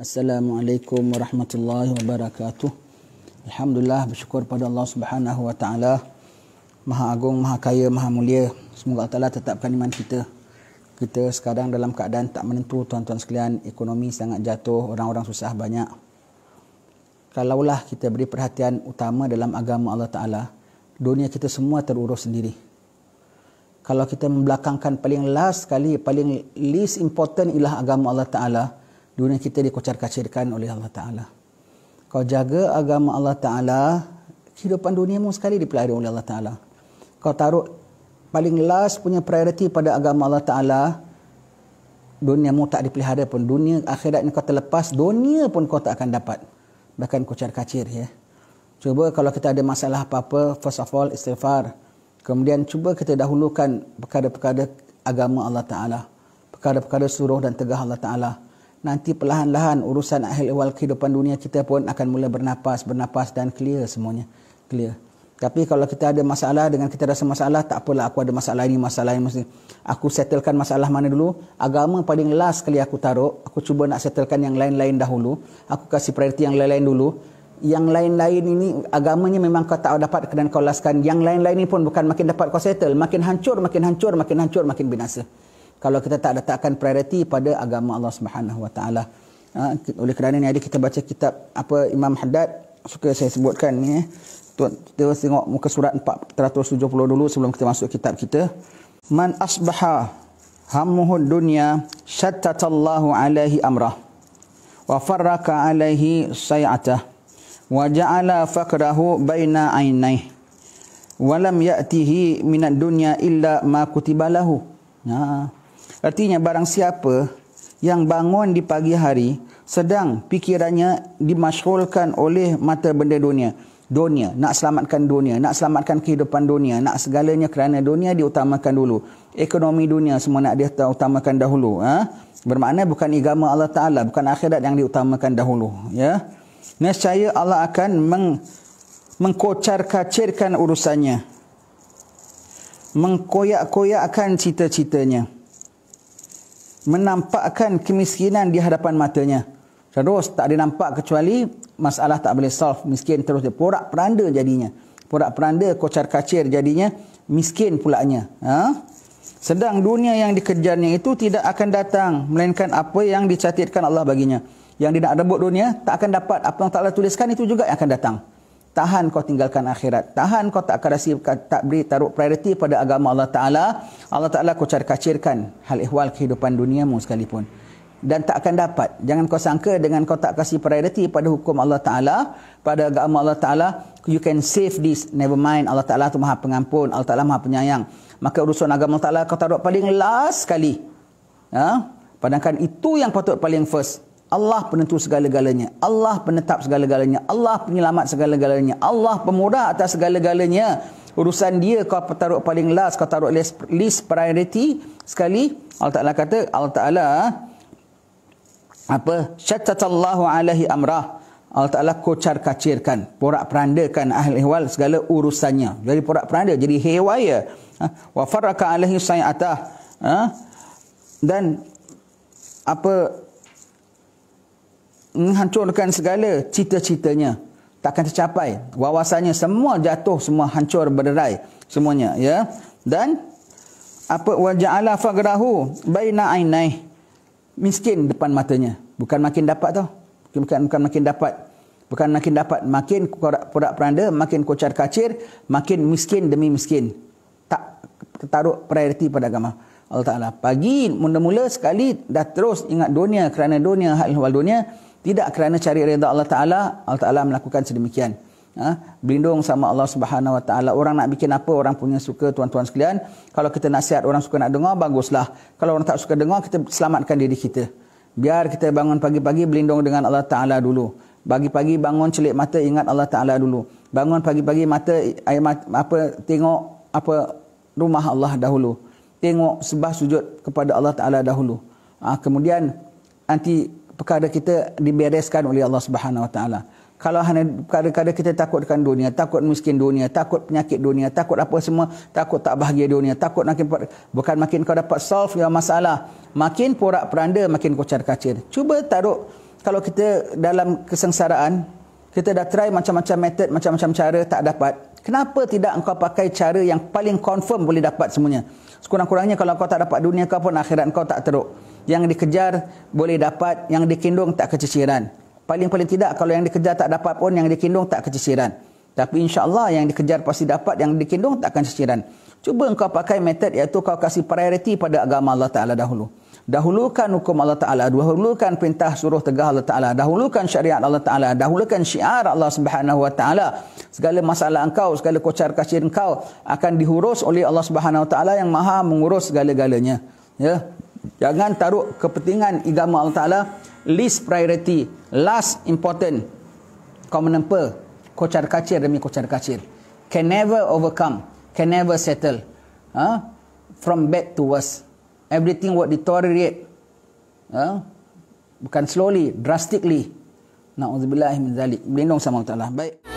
Assalamualaikum warahmatullahi wabarakatuh. Alhamdulillah bersyukur pada Allah Subhanahu wa taala. Maha agung, maha kaya, maha mulia. Semoga Allah Taala tetapkan iman kita. Kita sekarang dalam keadaan tak menentu tuan-tuan sekalian, ekonomi sangat jatuh, orang-orang susah banyak. Kalaulah kita beri perhatian utama dalam agama Allah Taala, dunia kita semua terurus sendiri. Kalau kita membelakangkan paling last sekali, paling least important ialah agama Allah Ta'ala, dunia kita dikocar-kacirkan oleh Allah Ta'ala. Kau jaga agama Allah Ta'ala, kehidupan dunia mu sekali dipelajari oleh Allah Ta'ala. Kau taruh paling last punya prioriti pada agama Allah Ta'ala, dunia mu tak dipelihara pun. Dunia akhirat ni kau terlepas, dunia pun kau tak akan dapat. Bahkan kocar-kacir ya. Cuba kalau kita ada masalah apa-apa, first of all istighfar. Kemudian cuba kita dahulukan perkara-perkara agama Allah Ta'ala. Perkara-perkara suruh dan tegah Allah Ta'ala nanti perlahan-lahan urusan akhir awal kehidupan dunia kita pun akan mula bernapas bernapas dan clear semuanya. Clear. Tapi kalau kita ada masalah dengan kita rasa masalah, tak apalah aku ada masalah ini, masalah ini mesti. Aku settlekan masalah mana dulu? Agama paling last kali aku taruh. Aku cuba nak settlekan yang lain-lain dahulu. Aku kasih priority yang lain-lain dulu. Yang lain-lain ini agamanya memang kau tak dapat kena kau laskan. Yang lain-lain ini pun bukan makin dapat kau settle. Makin hancur, makin hancur, makin hancur, makin binasa kalau kita tak letakkan prioriti pada agama Allah Subhanahu Wa Taala. Ha, oleh kerana ni ada kita baca kitab apa Imam Haddad suka saya sebutkan ni eh. Kita tengok muka surat 470 dulu sebelum kita masuk kitab kita. Man asbaha hammuhu dunya Allah alaihi amrah wa farraka alaihi sayatah wa ja'ala fakrahu baina ainaih wa lam ya'tihi minad dunya illa ma kutiba lahu. Nah. Ha. Artinya barang siapa yang bangun di pagi hari sedang pikirannya dimasyhulkan oleh mata benda dunia. Dunia, nak selamatkan dunia, nak selamatkan kehidupan dunia, nak segalanya kerana dunia diutamakan dulu. Ekonomi dunia semua nak diutamakan dahulu. Ha? Bermakna bukan agama Allah Ta'ala, bukan akhirat yang diutamakan dahulu. Ya? Nescaya Allah akan meng mengkocar-kacirkan urusannya. Mengkoyak-koyakkan Cita-citanya menampakkan kemiskinan di hadapan matanya. Terus tak ada nampak kecuali masalah tak boleh solve. Miskin terus dia porak peranda jadinya. Porak peranda kocar kacir jadinya miskin pulaknya. Ha? Sedang dunia yang dikejarnya itu tidak akan datang. Melainkan apa yang dicatatkan Allah baginya. Yang dia nak rebut dunia tak akan dapat. Apa yang tak Allah tuliskan itu juga yang akan datang tahan kau tinggalkan akhirat tahan kau tak akan rasa tak beri taruh prioriti pada agama Allah Ta'ala Allah Ta'ala kau cari kacirkan hal ihwal kehidupan duniamu sekalipun dan tak akan dapat jangan kau sangka dengan kau tak kasih prioriti pada hukum Allah Ta'ala pada agama Allah Ta'ala you can save this never mind Allah Ta'ala tu maha pengampun Allah Ta'ala maha penyayang maka urusan agama Allah Ta'ala kau taruh paling last sekali ha? padangkan itu yang patut paling first Allah penentu segala-galanya. Allah penetap segala-galanya. Allah penyelamat segala-galanya. Allah pemurah atas segala-galanya. Urusan dia kau taruh paling last, kau taruh least, least priority sekali. Allah Ta'ala kata, Allah Ta'ala apa? Syattatallahu alaihi amrah. Allah Ta'ala kocar kacirkan, porak perandakan ahli ihwal segala urusannya. Jadi porak peranda, jadi hewaya. Ha? Wa farraka alaihi sayatah. Ha? Dan apa menghancurkan segala cita-citanya takkan tercapai wawasannya semua jatuh semua hancur berderai semuanya ya dan apa waja'ala fagrahu baina ainai miskin depan matanya bukan makin dapat tau bukan, bukan, bukan makin dapat bukan makin dapat makin porak peranda makin kocar kacir makin miskin demi miskin tak taruh prioriti pada agama Allah Ta'ala. Pagi mula-mula sekali dah terus ingat dunia kerana dunia hal-hal dunia. Tidak kerana cari redha Allah Ta'ala, Allah Ta'ala melakukan sedemikian. Ha? Berlindung sama Allah Subhanahu Wa Ta'ala. Orang nak bikin apa, orang punya suka tuan-tuan sekalian. Kalau kita nasihat, orang suka nak dengar, baguslah. Kalau orang tak suka dengar, kita selamatkan diri kita. Biar kita bangun pagi-pagi, berlindung dengan Allah Ta'ala dulu. Pagi-pagi bangun celik mata, ingat Allah Ta'ala dulu. Bangun pagi-pagi mata, air mata, apa tengok apa rumah Allah dahulu. Tengok sebah sujud kepada Allah Ta'ala dahulu. Ha, kemudian nanti perkara kita dibereskan oleh Allah Subhanahu Wa Taala. Kalau hanya kadang-kadang kita takutkan dunia, takut miskin dunia, takut penyakit dunia, takut apa semua, takut tak bahagia dunia, takut makin bukan makin kau dapat solve your masalah, makin porak peranda, makin kocar kacir. Cuba taruh kalau kita dalam kesengsaraan, kita dah try macam-macam method, macam-macam cara tak dapat. Kenapa tidak engkau pakai cara yang paling confirm boleh dapat semuanya? Sekurang-kurangnya kalau kau tak dapat dunia kau pun akhirat kau tak teruk. Yang dikejar boleh dapat, yang dikindung tak kecisiran. Paling-paling tidak kalau yang dikejar tak dapat pun, yang dikindung tak kecisiran. Tapi insya Allah yang dikejar pasti dapat, yang dikindung tak akan kecisiran. Cuba engkau pakai metod iaitu kau kasih prioriti pada agama Allah Ta'ala dahulu. Dahulukan hukum Allah Ta'ala, dahulukan perintah suruh tegah Allah Ta'ala, dahulukan syariat Allah Ta'ala, dahulukan syiar Allah Subhanahu Wa Ta'ala. Segala masalah engkau, segala kocar kacir engkau akan dihurus oleh Allah Subhanahu Wa Ta'ala yang maha mengurus segala-galanya. Ya, Jangan taruh kepentingan agama Allah Ta'ala least priority, last important. Kau menempa kocar kacir demi kocar kacir. Can never overcome, can never settle. Ha? From bad to worse. Everything will deteriorate. Ha? Bukan slowly, drastically. Na'udzubillahimin zalik. Berlindung sama Allah Ta'ala. Baik.